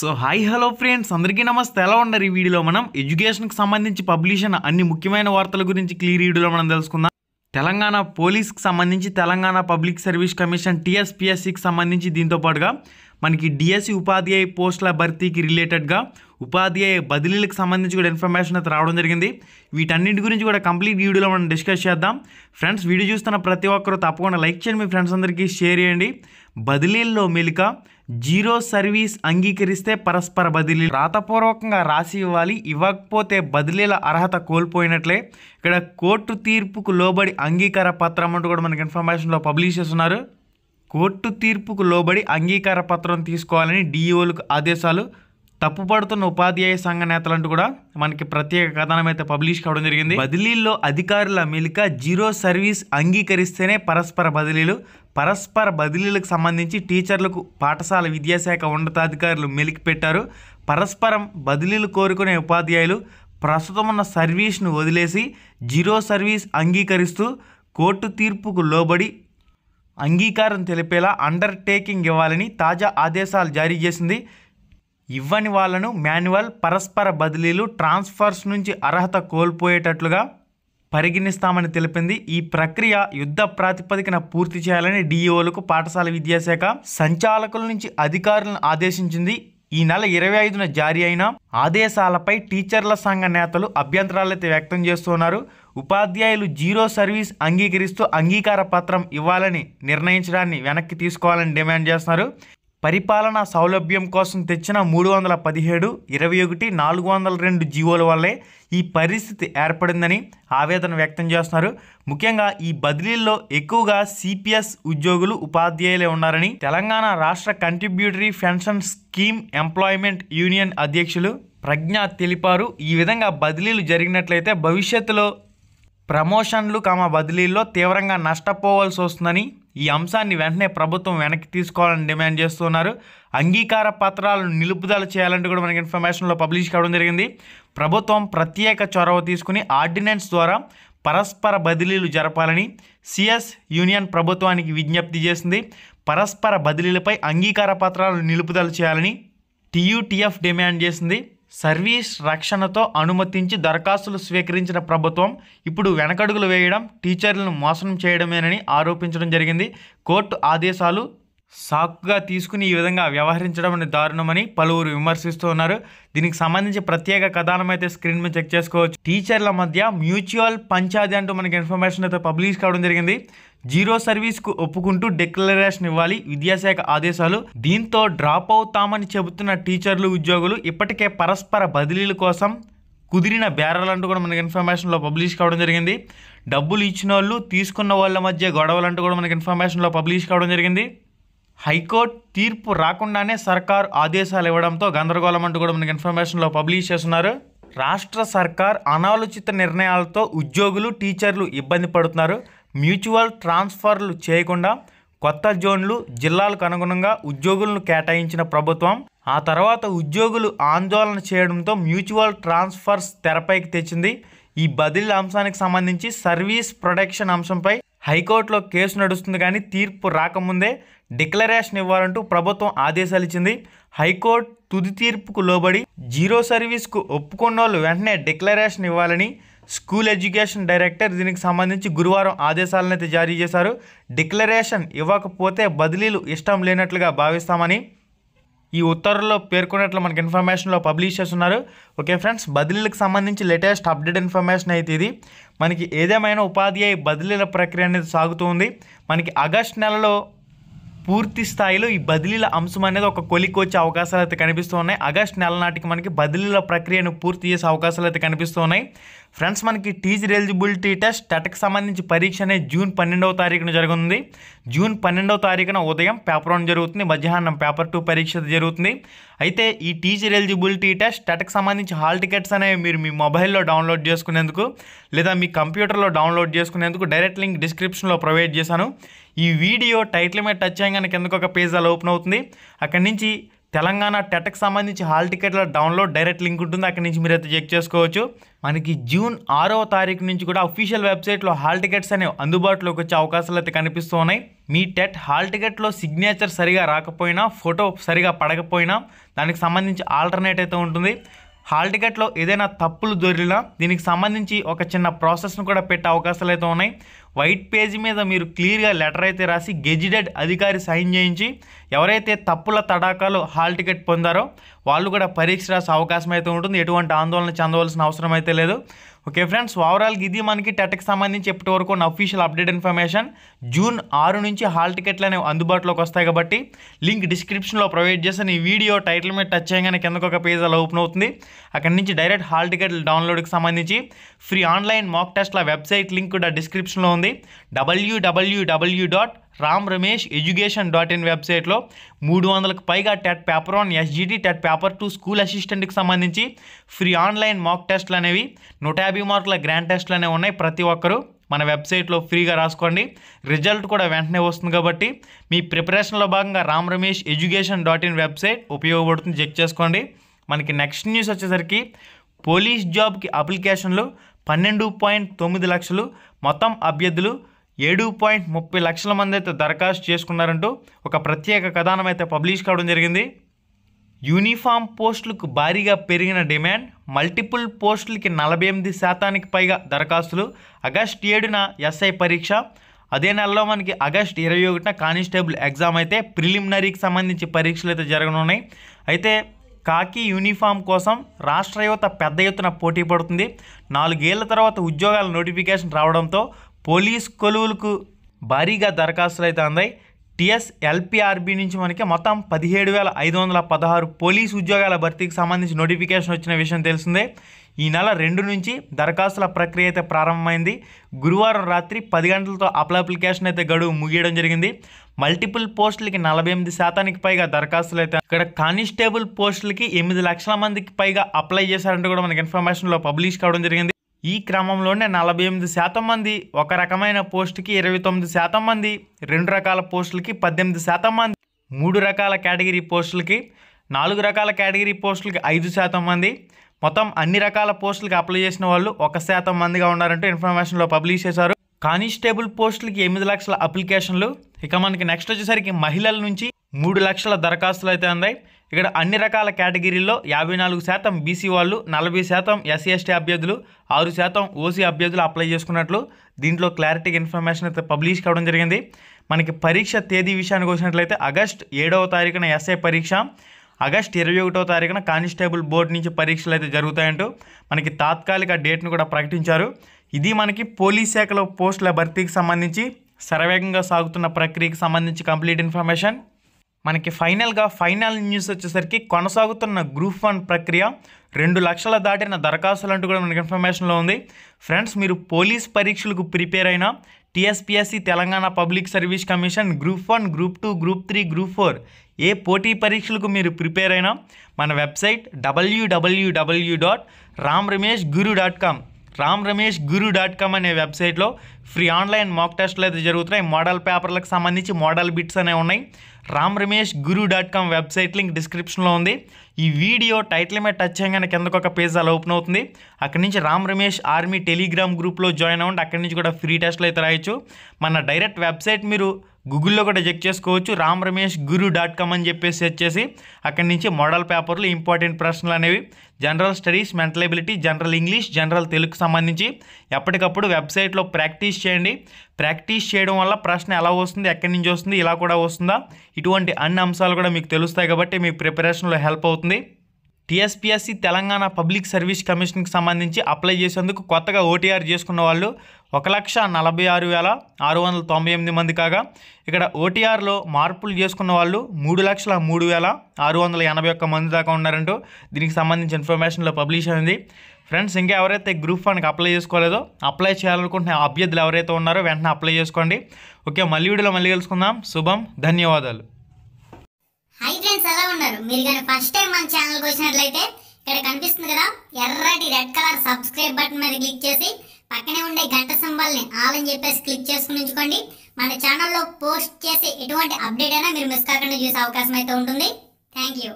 so hi hello friends అందరికీ నమస్తే ఎలా ఉండరు ఈ వీడియోలో మనం ఎడ్యుకేషన్కి సంబంధించి పబ్లిష్ అయిన అన్ని ముఖ్యమైన వార్తల గురించి క్లియర్ వీడియోలో మనం తెలుసుకుందాం తెలంగాణ పోలీస్కి సంబంధించి తెలంగాణ పబ్లిక్ సర్వీస్ కమిషన్ టీఎస్పిఎస్సికి సంబంధించి దీంతో పాటుగా మనకి డిఎస్సి ఉపాధ్యాయ పోస్టుల భర్తీకి రిలేటెడ్గా ఉపాధ్యాయ బదిలీలకు సంబంధించి కూడా ఇన్ఫర్మేషన్ అయితే రావడం జరిగింది వీటన్నింటి గురించి కూడా కంప్లీట్ వీడియోలో మనం డిస్కస్ చేద్దాం ఫ్రెండ్స్ వీడియో చూస్తున్న ప్రతి ఒక్కరూ తప్పకుండా లైక్ చేయండి మీ ఫ్రెండ్స్ అందరికీ షేర్ చేయండి బదిలీల్లో మెలిక జీరో సర్వీస్ అంగీకరిస్తే పరస్పర బదిలీ రాతపూర్వకంగా రాసి ఇవ్వాలి ఇవ్వకపోతే బదిలీల అర్హత కోల్పోయినట్లే ఇక్కడ కోర్టు తీర్పుకు లోబడి అంగీకార పత్రం అంటూ కూడా మనకి ఇన్ఫర్మేషన్లో పబ్లిష్ చేస్తున్నారు కోర్టు తీర్పుకు లోబడి అంగీకార పత్రం తీసుకోవాలని డిఈఓలకు e ఆదేశాలు తప్పుపడుతున్న ఉపాధ్యాయ సంఘ నేతలంటూ కూడా మనకి ప్రత్యేక కథనం అయితే పబ్లిష్ కావడం జరిగింది బదిలీల్లో అధికారుల మెలిక జీరో సర్వీస్ అంగీకరిస్తేనే పరస్పర బదిలీలు పరస్పర బదిలీలకు సంబంధించి టీచర్లకు పాఠశాల విద్యాశాఖ ఉన్నతాధికారులు మెలికి పెట్టారు పరస్పరం బదిలీలు కోరుకునే ఉపాధ్యాయులు ప్రస్తుతం ఉన్న సర్వీస్ను వదిలేసి జీరో సర్వీస్ అంగీకరిస్తూ కోర్టు తీర్పుకు లోబడి అంగీకారం తెలిపేలా అండర్టేకింగ్ ఇవ్వాలని తాజా ఆదేశాలు జారీ చేసింది ఇవ్వని వాళ్లను మాన్యువల్ పరస్పర బదిలీలు ట్రాన్స్ఫర్స్ నుంచి అర్హత కోల్పోయేటట్లుగా పరిగణిస్తామని తెలిపింది ఈ ప్రక్రియ యుద్ధ ప్రాతిపదికన పూర్తి చేయాలని డిఈఓలకు పాఠశాల విద్యాశాఖ సంచాలకుల నుంచి అధికారులను ఆదేశించింది ఈ నెల ఇరవై ఐదున జారీ అయిన ఆదేశాలపై టీచర్ల సంఘ నేతలు అభ్యంతరాలైతే వ్యక్తం చేస్తున్నారు ఉపాధ్యాయులు జీరో సర్వీస్ అంగీకరిస్తూ అంగీకార పత్రం ఇవ్వాలని నిర్ణయించడాన్ని వెనక్కి తీసుకోవాలని డిమాండ్ చేస్తున్నారు పరిపాలనా సౌలభ్యం కోసం తెచ్చిన మూడు వందల పదిహేడు ఇరవై ఒకటి నాలుగు వందల రెండు జీవోల వల్లే ఈ పరిస్థితి ఏర్పడిందని ఆవేదన వ్యక్తం చేస్తున్నారు ముఖ్యంగా ఈ బదిలీల్లో ఎక్కువగా సిపిఎస్ ఉద్యోగులు ఉపాధ్యాయులే ఉన్నారని తెలంగాణ రాష్ట్ర contributory pension scheme employment union అధ్యక్షులు ప్రజ్ఞ తెలిపారు ఈ విధంగా బదిలీలు జరిగినట్లయితే భవిష్యత్తులో ప్రమోషన్లు కామ బదిలీల్లో తీవ్రంగా నష్టపోవాల్సి వస్తుందని ఈ అంశాన్ని వెంటనే ప్రభుత్వం వెనక్కి తీసుకోవాలని డిమాండ్ చేస్తున్నారు అంగీకార పత్రాలను నిలుపుదల చేయాలంటే కూడా మనకి ఇన్ఫర్మేషన్లో పబ్లిష్ కావడం జరిగింది ప్రభుత్వం ప్రత్యేక చొరవ తీసుకుని ఆర్డినెన్స్ ద్వారా పరస్పర బదిలీలు జరపాలని సిఎస్ యూనియన్ ప్రభుత్వానికి విజ్ఞప్తి చేసింది పరస్పర బదిలీలపై అంగీకార పత్రాలను నిలుపుదల చేయాలని టీయూటీఎఫ్ డిమాండ్ చేసింది సర్వీస్ రక్షణతో అనుమతించి దరఖాస్తులు స్వీకరించిన ప్రభుత్వం ఇప్పుడు వెనకడుగులు వేయడం టీచర్లను మోసం చేయడమేనని ఆరోపించడం జరిగింది కోర్టు ఆదేశాలు సాకుగా తీసుకుని ఈ విధంగా వ్యవహరించడం అనే దారుణమని పలువురు విమర్శిస్తూ ఉన్నారు దీనికి సంబంధించి ప్రత్యేక కథనం అయితే స్క్రీన్ మీద చెక్ చేసుకోవచ్చు టీచర్ల మధ్య మ్యూచువల్ పంచాయతీ అంటూ మనకి ఇన్ఫర్మేషన్ అయితే పబ్లిష్ కావడం జరిగింది జీరో సర్వీస్కు ఒప్పుకుంటూ డిక్లరేషన్ ఇవ్వాలి విద్యాశాఖ ఆదేశాలు దీంతో డ్రాప్ అవుతామని చెబుతున్న టీచర్లు ఉద్యోగులు ఇప్పటికే పరస్పర బదిలీల కోసం కుదిరిన అంటూ కూడా మనకి ఇన్ఫర్మేషన్లో పబ్లిష్ కావడం జరిగింది డబ్బులు ఇచ్చిన వాళ్ళు తీసుకున్న వాళ్ళ మధ్య గొడవలంటూ కూడా మనకి ఇన్ఫర్మేషన్లో పబ్లిష్ కావడం జరిగింది హైకోర్టు తీర్పు రాకుండానే సర్కార్ ఆదేశాలు ఇవ్వడంతో గందరగోళం అంటూ కూడా మనకి ఇన్ఫర్మేషన్లో పబ్లిష్ చేస్తున్నారు రాష్ట్ర సర్కార్ అనాలోచిత నిర్ణయాలతో ఉద్యోగులు టీచర్లు ఇబ్బంది పడుతున్నారు మ్యూచువల్ ట్రాన్స్ఫర్లు చేయకుండా కొత్త జోన్లు జిల్లాలకు అనుగుణంగా ఉద్యోగులను కేటాయించిన ప్రభుత్వం ఆ తర్వాత ఉద్యోగులు ఆందోళన చేయడంతో మ్యూచువల్ ట్రాన్స్ఫర్స్ తెరపైకి తెచ్చింది ఈ బదిలీ అంశానికి సంబంధించి సర్వీస్ ప్రొటెక్షన్ అంశంపై హైకోర్టులో కేసు నడుస్తుంది కానీ తీర్పు రాకముందే డిక్లరేషన్ ఇవ్వాలంటూ ప్రభుత్వం ఆదేశాలు ఇచ్చింది హైకోర్టు తుది తీర్పుకు లోబడి జీరో సర్వీస్కు ఒప్పుకున్న వాళ్ళు వెంటనే డిక్లరేషన్ ఇవ్వాలని స్కూల్ ఎడ్యుకేషన్ డైరెక్టర్ దీనికి సంబంధించి గురువారం ఆదేశాలను అయితే జారీ చేశారు డిక్లరేషన్ ఇవ్వకపోతే బదిలీలు ఇష్టం లేనట్లుగా భావిస్తామని ఈ ఉత్తర్వుల్లో పేర్కొన్నట్లు మనకి ఇన్ఫర్మేషన్లో పబ్లిష్ చేస్తున్నారు ఓకే ఫ్రెండ్స్ బదిలీలకు సంబంధించి లేటెస్ట్ అప్డేట్ ఇన్ఫర్మేషన్ అయితే ఇది మనకి ఏదేమైనా ఉపాధ్యాయ బదిలీల ప్రక్రియ అనేది సాగుతూ ఉంది మనకి ఆగస్ట్ నెలలో పూర్తి స్థాయిలో ఈ బదిలీల అంశం అనేది ఒక కొలికొచ్చే అవకాశాలు అయితే కనిపిస్తూ ఉన్నాయి ఆగస్ట్ నెల నాటికి మనకి బదిలీల ప్రక్రియను పూర్తి చేసే అవకాశాలు అయితే కనిపిస్తూ ఉన్నాయి ఫ్రెండ్స్ మనకి టీజర్ ఎలిజిబిలిటీ టెస్ట్ టెట్కి సంబంధించి పరీక్ష అనేది జూన్ పన్నెండవ తారీఖున జరుగుతుంది జూన్ పన్నెండవ తారీఖున ఉదయం పేపర్ వన్ జరుగుతుంది మధ్యాహ్నం పేపర్ టూ పరీక్ష జరుగుతుంది అయితే ఈ టీచర్ ఎలిజిబిలిటీ టెస్ట్ టెట్కి సంబంధించి హాల్ టికెట్స్ అనేవి మీరు మీ మొబైల్లో డౌన్లోడ్ చేసుకునేందుకు లేదా మీ కంప్యూటర్లో డౌన్లోడ్ చేసుకునేందుకు డైరెక్ట్ లింక్ డిస్క్రిప్షన్లో ప్రొవైడ్ చేశాను ఈ వీడియో టైటిల్ మీద టచ్ చేయగానే కిందకు ఒక పేజ్ అలా ఓపెన్ అవుతుంది అక్కడి నుంచి తెలంగాణ టెట్కి సంబంధించి హాల్ టికెట్ల డౌన్లోడ్ డైరెక్ట్ లింక్ ఉంటుంది అక్కడి నుంచి మీరు అయితే చెక్ చేసుకోవచ్చు మనకి జూన్ ఆరో తారీఖు నుంచి కూడా అఫీషియల్ వెబ్సైట్లో హాల్ టికెట్స్ అనేవి అందుబాటులోకి వచ్చే అవకాశాలు అయితే కనిపిస్తూ ఉన్నాయి మీ టెట్ హాల్ టికెట్లో సిగ్నేచర్ సరిగా రాకపోయినా ఫోటో సరిగా పడకపోయినా దానికి సంబంధించి ఆల్టర్నేట్ అయితే ఉంటుంది హాల్ టికెట్లో ఏదైనా తప్పులు దొరికినా దీనికి సంబంధించి ఒక చిన్న ప్రాసెస్ను కూడా పెట్టే అవకాశాలు అయితే ఉన్నాయి వైట్ పేజీ మీద మీరు క్లియర్గా లెటర్ అయితే రాసి గెజిటెడ్ అధికారి సైన్ చేయించి ఎవరైతే తప్పుల తడాకాలో హాల్ టికెట్ పొందారో వాళ్ళు కూడా పరీక్ష రాసే అవకాశం అయితే ఉంటుంది ఎటువంటి ఆందోళన చెందవలసిన అవసరం అయితే లేదు ఓకే ఫ్రెండ్స్ ఓవరాల్గా ఇది మనకి టెట్కి సంబంధించి ఎప్పటి వరకు ఉన్న అఫీషియల్ అప్డేట్ ఇన్ఫర్మేషన్ జూన్ ఆరు నుంచి హాల్ టికెట్లు అనేవి అందుబాటులోకి వస్తాయి కాబట్టి లింక్ డిస్క్రిప్షన్లో ప్రొవైడ్ చేసిన ఈ వీడియో టైటిల్ మీద టచ్ చేయగానే కిందకు ఒక పేజ్ అలా ఓపెన్ అవుతుంది అక్కడి నుంచి డైరెక్ట్ హాల్ టికెట్లు డౌన్లోడ్కి సంబంధించి ఫ్రీ ఆన్లైన్ మాక్ టెస్ట్ల వెబ్సైట్ లింక్ కూడా డిస్క్రిప్షన్లో ఉంది WWW dot Ram Ramesh education dot in వెబ్సైట్లో మూడు వందలకు పైగా TET paper one SGT TET paper two school అసిస్టెంట్కి సంబంధించి ఫ్రీ ఆన్లైన్ మాక్ టెస్ట్లు అనేవి నూట యాభై మార్కుల గ్రాండ్ టెస్ట్లు అనేవి ఉన్నాయి ప్రతి ఒక్కరూ మన వెబ్సైట్లో ఫ్రీగా రాసుకోండి రిజల్ట్ కూడా వెంటనే వస్తుంది కాబట్టి మీ ప్రిపరేషన్లో భాగంగా Ram Ramesh education dot in website ఉపయోగపడుతుంది చెక్ చేసుకోండి మనకి నెక్స్ట్ న్యూస్ వచ్చేసరికి పోలీస్ జాబ్కి అప్లికేషన్లు పన్నెండు పాయింట్ తొమ్మిది లక్షలు మొత్తం అభ్యర్థులు ఏడు పాయింట్ ముప్పై లక్షల మంది అయితే దరఖాస్తు చేసుకున్నారంటూ ఒక ప్రత్యేక కథనం అయితే పబ్లిష్ కావడం జరిగింది యూనిఫామ్ పోస్టులకు భారీగా పెరిగిన డిమాండ్ మల్టిపుల్ పోస్టులకి నలభై ఎనిమిది శాతానికి పైగా దరఖాస్తులు ఆగస్ట్ ఏడున ఎస్ఐ పరీక్ష అదే నెలలో మనకి ఆగస్ట్ ఇరవై ఒకటిన కానిస్టేబుల్ ఎగ్జామ్ అయితే ప్రిలిమినరీకి సంబంధించి పరీక్షలు అయితే జరగనున్నాయి అయితే కాకి యూనిఫామ్ కోసం రాష్ట్ర యువత పెద్ద ఎత్తున పోటీ పడుతుంది నాలుగేళ్ల తర్వాత ఉద్యోగాల నోటిఫికేషన్ రావడంతో పోలీస్ కొలువులకు భారీగా దరఖాస్తులు అయితే అందాయి టిఎస్ ఎల్పిఆర్బి నుంచి మనకి మొత్తం పదిహేడు వేల ఐదు వందల పదహారు పోలీసు ఉద్యోగాల భర్తీకి సంబంధించి నోటిఫికేషన్ వచ్చిన విషయం తెలిసిందే ఈ నెల రెండు నుంచి దరఖాస్తుల ప్రక్రియ అయితే ప్రారంభమైంది గురువారం రాత్రి పది గంటలతో అప్లికేషన్ అయితే గడువు ముగియడం జరిగింది మల్టిపుల్ పోస్టులకి నలభై ఎనిమిది శాతానికి పైగా దరఖాస్తులు అయితే ఇక్కడ కానిస్టేబుల్ పోస్టులకి ఎనిమిది లక్షల మందికి పైగా అప్లై చేశారంటే కూడా మనకి ఇన్ఫర్మేషన్లో పబ్లిష్ కావడం జరిగింది ఈ క్రమంలోనే నలభై ఎనిమిది శాతం మంది ఒక రకమైన పోస్టుకి ఇరవై తొమ్మిది శాతం మంది రెండు రకాల పోస్టులకి పద్దెనిమిది శాతం మంది మూడు రకాల కేటగిరీ పోస్టులకి నాలుగు రకాల కేటగిరీ పోస్టులకి ఐదు శాతం మంది మొత్తం అన్ని రకాల పోస్టులకి అప్లై చేసిన వాళ్ళు ఒక శాతం మందిగా ఉన్నారంటూ ఇన్ఫర్మేషన్లో పబ్లిష్ చేశారు కానిస్టేబుల్ పోస్టులకి ఎనిమిది లక్షల అప్లికేషన్లు ఇక మనకి నెక్స్ట్ వచ్చేసరికి మహిళల నుంచి మూడు లక్షల దరఖాస్తులు అయితే ఉన్నాయి ఇక్కడ అన్ని రకాల కేటగిరీల్లో యాభై నాలుగు శాతం బీసీ వాళ్ళు నలభై శాతం ఎస్సీ ఎస్టీ అభ్యర్థులు ఆరు శాతం ఓసీ అభ్యర్థులు అప్లై చేసుకున్నట్లు దీంట్లో క్లారిటీ ఇన్ఫర్మేషన్ అయితే పబ్లిష్ కావడం జరిగింది మనకి పరీక్ష తేదీ విషయానికి వచ్చినట్లయితే ఆగస్ట్ ఏడవ తారీఖున ఎస్ఐ పరీక్ష ఆగస్ట్ ఇరవై ఒకటో తారీఖున కానిస్టేబుల్ బోర్డు నుంచి పరీక్షలు అయితే జరుగుతాయంటూ మనకి తాత్కాలిక డేట్ను కూడా ప్రకటించారు ఇది మనకి పోలీస్ శాఖలో పోస్టుల భర్తీకి సంబంధించి శరవేగంగా సాగుతున్న ప్రక్రియకి సంబంధించి కంప్లీట్ ఇన్ఫర్మేషన్ మనకి ఫైనల్గా ఫైనల్ న్యూస్ వచ్చేసరికి కొనసాగుతున్న గ్రూప్ వన్ ప్రక్రియ రెండు లక్షల దాటిన దరఖాస్తులు అంటూ కూడా మనకి ఇన్ఫర్మేషన్లో ఉంది ఫ్రెండ్స్ మీరు పోలీస్ పరీక్షలకు ప్రిపేర్ అయినా TSPSC Telangana public service commission group one group two group three group four ఏ పోటీ పరీక్షలకు మీరు ప్రిపేర్ అయినా మన website WWW dot Ram Ramesh Guru dot com Ram Ramesh Guru dot com అనే వెబ్సైట్లో ఫ్రీ ఆన్లైన్ మాక్ టెస్ట్లు అయితే జరుగుతున్నాయి మోడల్ పేపర్లకు సంబంధించి మోడల్ బిట్స్ అనేవి ఉన్నాయి Ram Ramesh Guru dot com website link డిస్క్రిప్షన్లో ఉంది ఈ వీడియో టైటిల్ మీద టచ్ చేయగానే కిందకు ఒక పేజ్ అలా ఓపెన్ అవుతుంది అక్కడి నుంచి రామ్ రమేష్ ఆర్మీ టెలిగ్రామ్ గ్రూప్లో జాయిన్ అవ్వండి అక్కడి నుంచి కూడా ఫ్రీ టెస్ట్లు అయితే రాయొచ్చు మన డైరెక్ట్ వెబ్సైట్ మీరు గూగుల్లో కూడా చెక్ చేసుకోవచ్చు రామ్ రమేష్ గురు డాట్ కామ్ అని చెప్పేసి వచ్చేసి అక్కడి నుంచి మోడల్ పేపర్లు ఇంపార్టెంట్ ప్రశ్నలు అనేవి general studies mental ability general English general Telugu సంబంధించి ఎప్పటికప్పుడు వెబ్సైట్లో ప్రాక్టీస్ చేయండి ప్రాక్టీస్ చేయడం వల్ల ప్రశ్న ఎలా వస్తుంది ఎక్కడి నుంచి వస్తుంది ఇలా కూడా వస్తుందా ఇటువంటి అన్ని అంశాలు కూడా మీకు తెలుస్తాయి కాబట్టి మీ ప్రిపరేషన్లో హెల్ప్ అవుతుంది అవుతుంది టీఎస్పీఎస్సీ తెలంగాణ పబ్లిక్ సర్వీస్ కమిషన్కి సంబంధించి అప్లై చేసేందుకు కొత్తగా ఓటీఆర్ చేసుకున్న వాళ్ళు ఒక లక్ష నలభై ఆరు వేల ఆరు వందల తొంభై ఎనిమిది మంది కాగా ఇక్కడ ఓటీఆర్లో మార్పులు చేసుకున్న వాళ్ళు మూడు లక్షల మూడు వేల ఆరు వందల ఎనభై ఒక్క మంది దాకా ఉన్నారంటూ దీనికి సంబంధించి ఇన్ఫర్మేషన్లో పబ్లిష్ అయింది ఫ్రెండ్స్ ఇంకా ఎవరైతే గ్రూప్ వన్కి అప్లై చేసుకోలేదో అప్లై చేయాలనుకుంటున్న అభ్యర్థులు ఎవరైతే ఉన్నారో వెంటనే అప్లై చేసుకోండి ఓకే మళ్ళీ వీడియోలో మళ్ళీ కలుసుకుందాం శుభం ధన్యవాదాలు ఫ్రెండ్స్ ఎలా ఉన్నారు మీరు కానీ ఫస్ట్ టైం మన ఛానల్కి వచ్చినట్లయితే ఇక్కడ కనిపిస్తుంది కదా ఎర్రటి రెడ్ కలర్ సబ్స్క్రైబ్ బటన్ మీద క్లిక్ చేసి పక్కనే ఉండే గంట సంబల్ని ఆల్ అని చెప్పేసి క్లిక్ చేసుకుని ఉంచుకోండి మన ఛానల్లో పోస్ట్ చేసే ఎటువంటి అప్డేట్ అయినా మీరు మిస్ కాకుండా చూసే అవకాశం అయితే ఉంటుంది థ్యాంక్ యూ